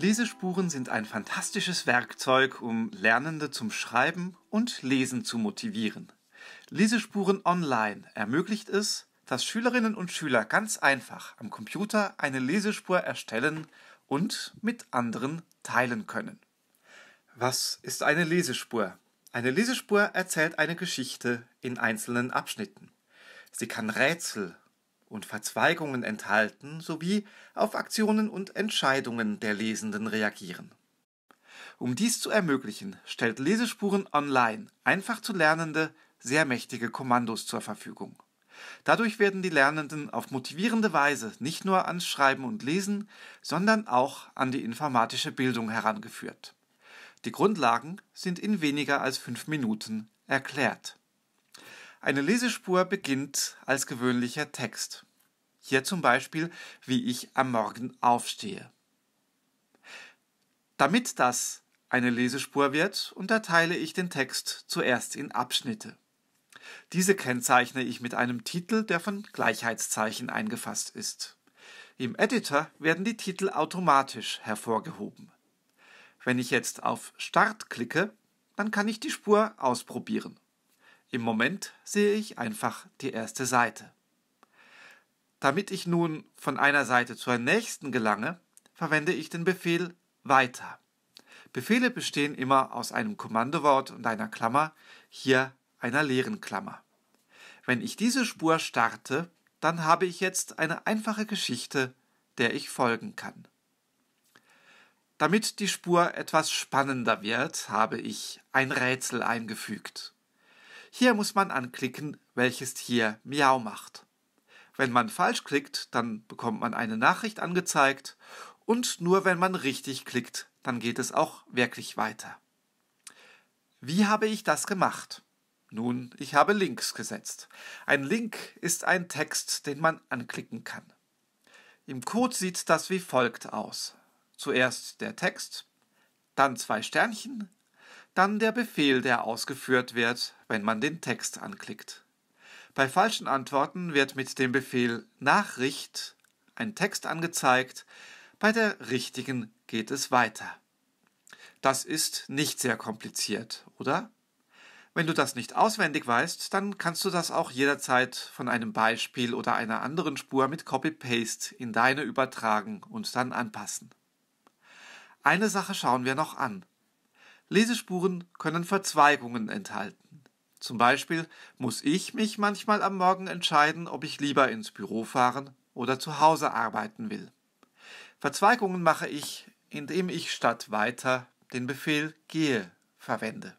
Lesespuren sind ein fantastisches Werkzeug, um Lernende zum Schreiben und Lesen zu motivieren. Lesespuren online ermöglicht es, dass Schülerinnen und Schüler ganz einfach am Computer eine Lesespur erstellen und mit anderen teilen können. Was ist eine Lesespur? Eine Lesespur erzählt eine Geschichte in einzelnen Abschnitten. Sie kann Rätsel, und Verzweigungen enthalten sowie auf Aktionen und Entscheidungen der Lesenden reagieren. Um dies zu ermöglichen, stellt Lesespuren online einfach zu Lernende sehr mächtige Kommandos zur Verfügung. Dadurch werden die Lernenden auf motivierende Weise nicht nur ans Schreiben und Lesen, sondern auch an die informatische Bildung herangeführt. Die Grundlagen sind in weniger als fünf Minuten erklärt. Eine Lesespur beginnt als gewöhnlicher Text. Hier zum Beispiel, wie ich am Morgen aufstehe. Damit das eine Lesespur wird, unterteile ich den Text zuerst in Abschnitte. Diese kennzeichne ich mit einem Titel, der von Gleichheitszeichen eingefasst ist. Im Editor werden die Titel automatisch hervorgehoben. Wenn ich jetzt auf Start klicke, dann kann ich die Spur ausprobieren. Im Moment sehe ich einfach die erste Seite. Damit ich nun von einer Seite zur nächsten gelange, verwende ich den Befehl weiter. Befehle bestehen immer aus einem Kommandowort und einer Klammer, hier einer leeren Klammer. Wenn ich diese Spur starte, dann habe ich jetzt eine einfache Geschichte, der ich folgen kann. Damit die Spur etwas spannender wird, habe ich ein Rätsel eingefügt. Hier muss man anklicken, welches Tier Miau macht. Wenn man falsch klickt, dann bekommt man eine Nachricht angezeigt und nur wenn man richtig klickt, dann geht es auch wirklich weiter. Wie habe ich das gemacht? Nun, ich habe Links gesetzt. Ein Link ist ein Text, den man anklicken kann. Im Code sieht das wie folgt aus. Zuerst der Text, dann zwei Sternchen, dann der Befehl, der ausgeführt wird, wenn man den Text anklickt. Bei falschen Antworten wird mit dem Befehl Nachricht ein Text angezeigt, bei der richtigen geht es weiter. Das ist nicht sehr kompliziert, oder? Wenn du das nicht auswendig weißt, dann kannst du das auch jederzeit von einem Beispiel oder einer anderen Spur mit Copy-Paste in deine übertragen und dann anpassen. Eine Sache schauen wir noch an. Lesespuren können Verzweigungen enthalten. Zum Beispiel muss ich mich manchmal am Morgen entscheiden, ob ich lieber ins Büro fahren oder zu Hause arbeiten will. Verzweigungen mache ich, indem ich statt weiter den Befehl gehe verwende.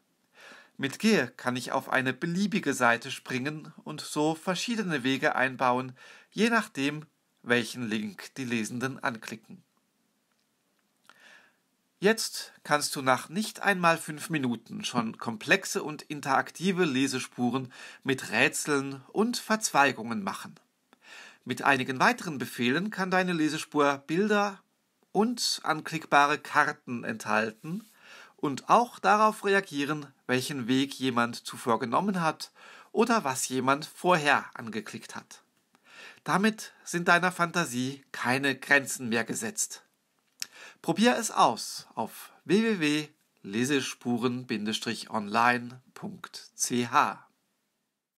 Mit gehe kann ich auf eine beliebige Seite springen und so verschiedene Wege einbauen, je nachdem, welchen Link die Lesenden anklicken. Jetzt kannst du nach nicht einmal fünf Minuten schon komplexe und interaktive Lesespuren mit Rätseln und Verzweigungen machen. Mit einigen weiteren Befehlen kann deine Lesespur Bilder und anklickbare Karten enthalten und auch darauf reagieren, welchen Weg jemand zuvor genommen hat oder was jemand vorher angeklickt hat. Damit sind deiner Fantasie keine Grenzen mehr gesetzt. Probier es aus auf www.lesespuren-online.ch.